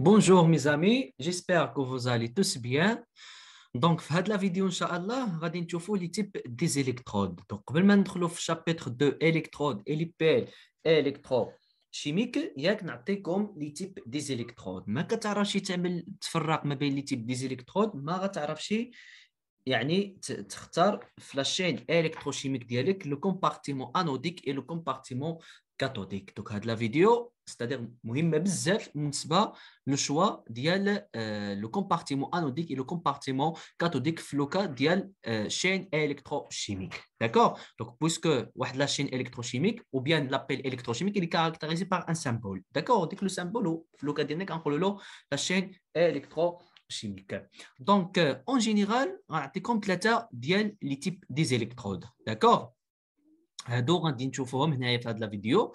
Bonjour mes amis, j'espère que vous allez tous bien. Donc, dans la vidéo, nous allons va voir les types des électrodes. Donc, avant de le chapitre 2, électrodes, LIP, électrochimique, il y a comme les types des électrodes. ما كتعرفش vous تفرق ما les types des électrodes, ما vous يعني تختار في لا شين الكتروشيميك ديالك لو كومبارتيمون انوديك اي لو كومبارتيمون Cathodique. Donc, la vidéo, c'est-à-dire, nous avons le choix de le compartiment anodique et le compartiment cathodique floca de la chaîne électrochimique. D'accord Donc, puisque la chaîne électrochimique, ou bien l'appel électrochimique, est caractérisé par un symbole. D'accord Donc, le symbole flocat de le la chaîne électrochimique. Donc, euh, en général, on a des compléters les types des électrodes. D'accord D'or, on la vidéo.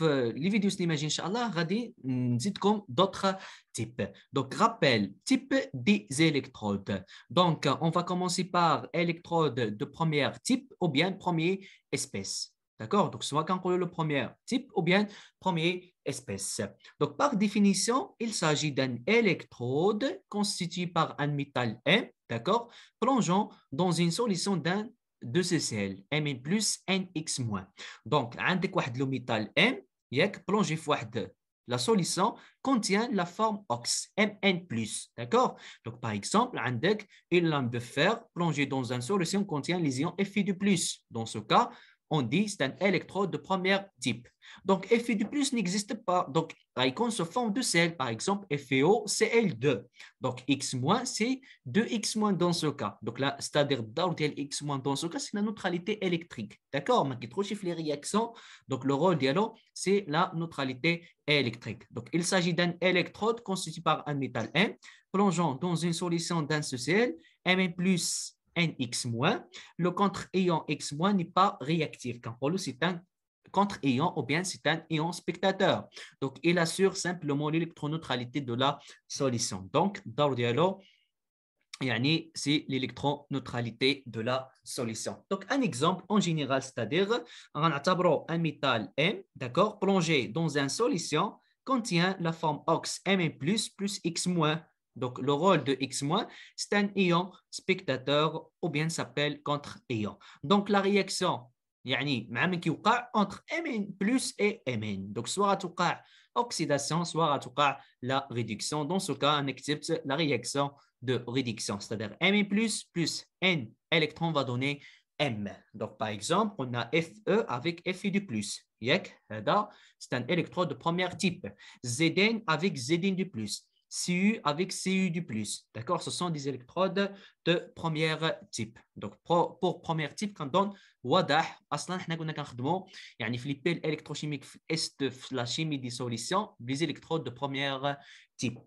Les vidéos, on dit comme d'autres types. Donc, rappel, type des électrodes. Donc, on va commencer par électrode de premier type ou bien premier espèce. D'accord Donc, soit quand on le premier type ou bien premier espèce. Donc, par définition, il s'agit d'un électrode constitué par un métal M, d'accord Plongeant dans une solution d'un de ce m Mn plus Nx moins donc un دونك M, métal M plongé fois plongé La solution contient la forme OX, Mn+. D'accord Donc, par exemple, un une lame de fer plongée dans une solution contient les ions Fe du plus. Dans ce cas, on dit c'est un électrode de premier type. Donc, Fe de plus n'existe pas. Donc, l'icône se forme de sel, par exemple, FeO, Cl2. Donc, X-, c'est 2X- dans ce cas. Donc là, c'est-à-dire X- dans ce cas, c'est la neutralité électrique. D'accord Mais qui trouve les réactions. Donc, le rôle dialo, c'est la neutralité électrique. Donc, il s'agit d'un électrode constitué par un métal M plongeant dans une solution d'un seul, M+, nx-, le contre ayant x- n'est pas réactif. Quand c'est un contre-ion ou bien c'est un ion spectateur. Donc, il assure simplement l'électroneutralité de la solution. Donc, dans le dialogue, c'est l'électroneutralité de la solution. Donc, un exemple en général, c'est-à-dire, on a un métal M, d'accord, plongé dans une solution contient la forme ox M plus plus X moins. Donc, le rôle de X-, c'est un ion spectateur ou bien s'appelle contre-ion. Donc, la réaction, يعني même qui كيوقع entre Mn plus et Mn. Donc, soit cas, oxydation, soit cas, la réduction. Dans ce cas, on accepte la réaction de réduction, c'est-à-dire Mn plus plus N électrons, va donner M. Donc, par exemple, on a Fe avec Fe du plus. C'est un électrode de premier type. Zn avec Zn du plus. Cu avec Cu du plus. D'accord Ce sont des électrodes de premier type. Donc, pour, premier type, quand on donne اصلا حنا كنا كنخدموا يعني في لي بيل chimie des solutions, est électrodes la chimie type.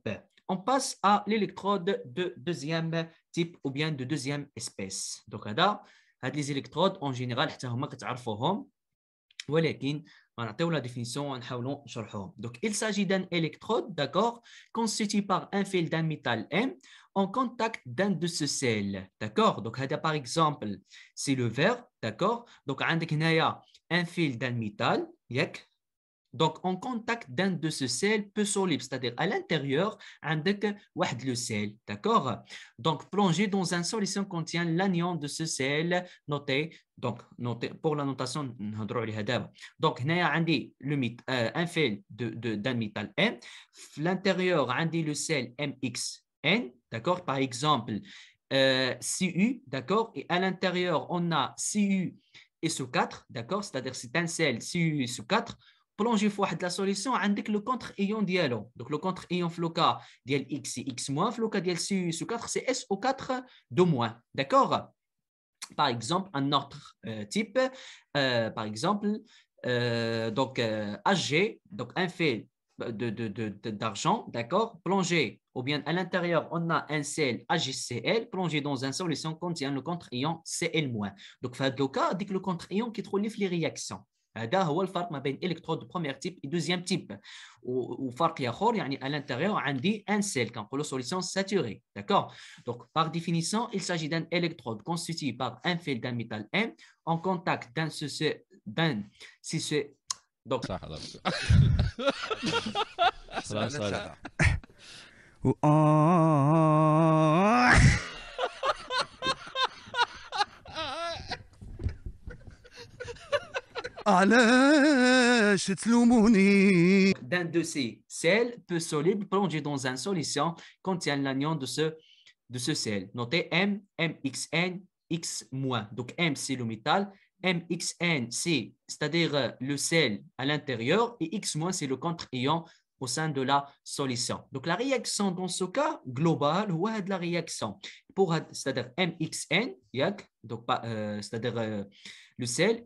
on passe à l'électrode de deuxième type ou bien de deuxième espèce. Donc, là, les électrodes en général حتى هما la définition, on Donc, il s'agit d'un électrode, d'accord, constitué par un fil d'un métal M en contact d'un de ces sels, d'accord. Donc, par exemple, c'est le verre, d'accord. Donc, on a un fil d'un métal, yak, donc, en contact d'un de ces sels peu solubles, c'est-à-dire à, l'intérieur, un واحد le sel, d'accord Donc, plongé dans un solution contient l'anion de ce sel noté. Donc, noté pour la notation, donc, عندي le euh, un sel d'un métal M. L'intérieur, عندي le sel MXN, d'accord Par exemple, euh, CU, d'accord Et à l'intérieur, on a CU et sous 4, d'accord C'est-à-dire, c'est un sel CU et sous 4. Plonger في la solution indique le contre كونتر ايون Donc le contre كونتر ايون في x x ديال اكس سي 4 سي اس 4 de moins. D'accord? par exemple un autre euh, type, euh, par exemple, euh, donc AG, donc un fait d'argent, d'accord, plongé ou bien à l'intérieur, on a un sel AGCL plongé dans une solution contient le contre-ion CL-. Donc, dans le cas, dit le contre-ion qui trouve les réactions. Ça, c'est la différence entre l'électrode de premier type et deuxième type. Ou une autre différence, c'est qu'à l'intérieur, j'ai un sel comme pour la solution saturée. D'accord Donc, par définition, il s'agit d'un électrode constituée par un fil d'un métal M en contact d'un... D'un... Si c'est... Donc... Ça, ça, ça. Ça, D'un de ces sels peu solides plongés dans un solution contient l'anion de ce, de ce sel. Notez M, MXN, X-. Donc M, c'est le métal. MXN, c'est, c'est-à-dire euh, le sel à l'intérieur, et X-, c'est le contre-ion au sein de la solution. Donc, la réaction dans ce cas global, ou est la réaction pour c'est-à-dire MXN, donc euh, c'est-à-dire euh, le sel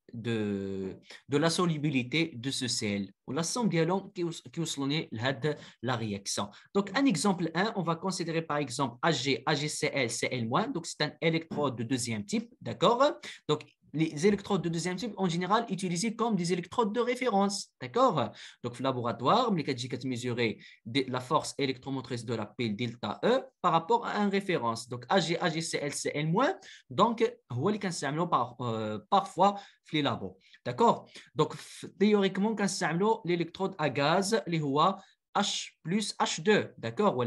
de, de la solubilité de ce sel ou la somme dialon qui est la réaction. Donc, un exemple 1, on va considérer par exemple Ag, AgCl, Cl-, donc c'est un électrode de deuxième type, d'accord Donc, les électrodes de deuxième type, en général, utilisées comme des électrodes de référence. D'accord Donc, le laboratoire, on mesurer la force électromotrice de la pile delta E par rapport à un référence. Donc, AG, Cl-, Donc, on l'utilise par, euh, parfois les D'accord Donc, théoriquement, on l'électrode à gaz, les H plus H2. D'accord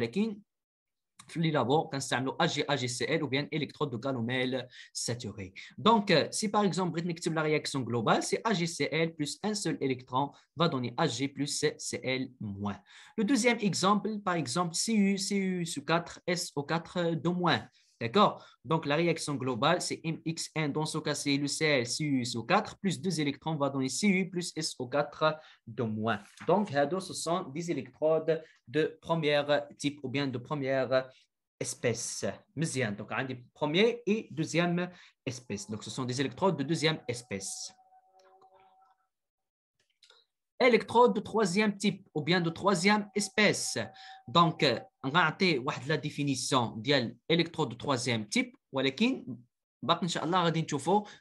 les labos concernent l'AG, AGCL ou bien électrode de calomel saturée. Donc euh, si par exemple on la réaction globale c'est AgCl plus un seul électron va donner Ag plus Cl moins. Le deuxième exemple par exemple Cu Cu 4 SO4 de moins. D'accord Donc, la réaction globale, c'est MXN. Dans ce cas, c'est le Cl, CuSO4, plus deux électrons va donner Cu plus SO4 de moins. Donc, ce sont des électrodes de premier type ou bien de première espèce. Donc, un des et deuxième espèce. Donc, ce sont des électrodes de deuxième espèce électrode de troisième type ou bien de troisième espèce. Donc, euh, on va la définition d'électrode de troisième type,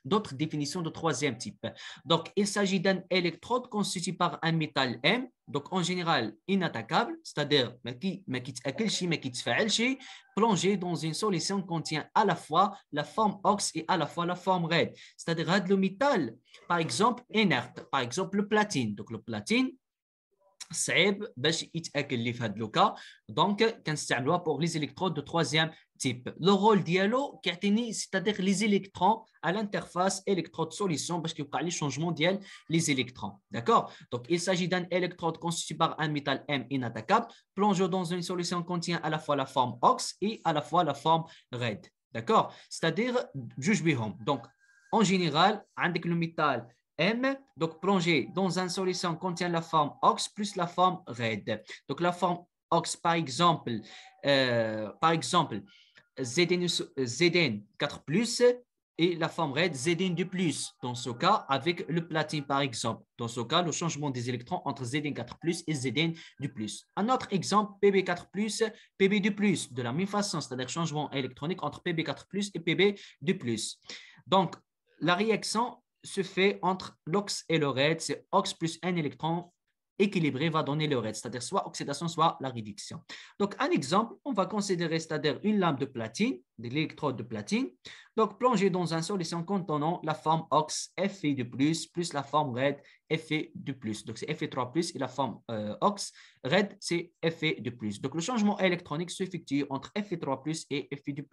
d'autres définitions de troisième type. Donc, il s'agit d'un électrode constitué par un métal M, donc en général inattaquable, c'est-à-dire plongé dans une solution qui contient à la fois la forme ox et à la fois la forme red c'est-à-dire le métal, par exemple inerte, par exemple le platine. Donc, le platine, cehbe, c'est une équivalence donc qu'est-ce pour les électrodes de troisième type. Le rôle d'ielo, c'est-à-dire les électrons à l'interface électrode-solution, parce qu'il y a les changements d'iel les électrons, d'accord Donc il s'agit d'un électrode constitué par un métal M inattaquable plongé dans une solution contient à la fois la forme ox et à la fois la forme red, d'accord C'est-à-dire Donc en général, un équilibre métal. M, donc plongée dans un solution contient la forme ox plus la forme red. Donc la forme ox, par exemple, euh, par exemple Zn, Zn 4 plus et la forme red Zn du plus, dans ce cas avec le platine par exemple. Dans ce cas, le changement des électrons entre Zn4 plus et Zn du plus. Un autre exemple, Pb4 plus, Pb du plus, de la même façon, c'est-à-dire changement électronique entre Pb4 plus et Pb du plus. Donc, la réaction se fait entre l'ox et le red, c'est ox plus un électron équilibré va donner le RED, c'est-à-dire soit oxydation, soit la réduction. Donc, un exemple, on va considérer, c'est-à-dire une lame de platine, de l'électrode de platine, donc plongée dans un solution contenant la forme OX Fe de plus, la forme RED Fe de Donc, c'est Fe3 et la forme euh, OX. RED, c'est Fe de Donc, le changement électronique se s'effectue entre Fe3 et Fe 2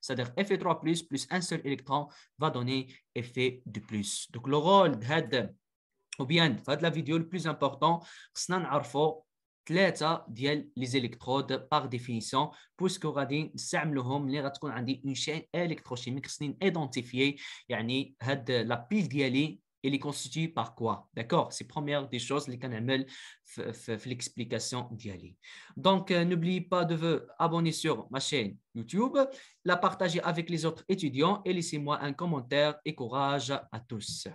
c'est-à-dire Fe3 plus un seul électron va donner Fe 2 Donc, le rôle de bien, dans la vidéo le plus important, c'est ne sais les électrodes par définition, puisque quand même ces deux-là, avoir une chaîne électrochimique, c'est-à-dire identifier, c'est-à-dire la pile dielle et les constitué par quoi? D'accord? C'est première des choses, les canaux l'explication d'y aller. Donc, euh, n'oubliez pas de vous abonner sur ma chaîne YouTube, la partager avec les autres étudiants et laissez-moi un commentaire et courage à tous.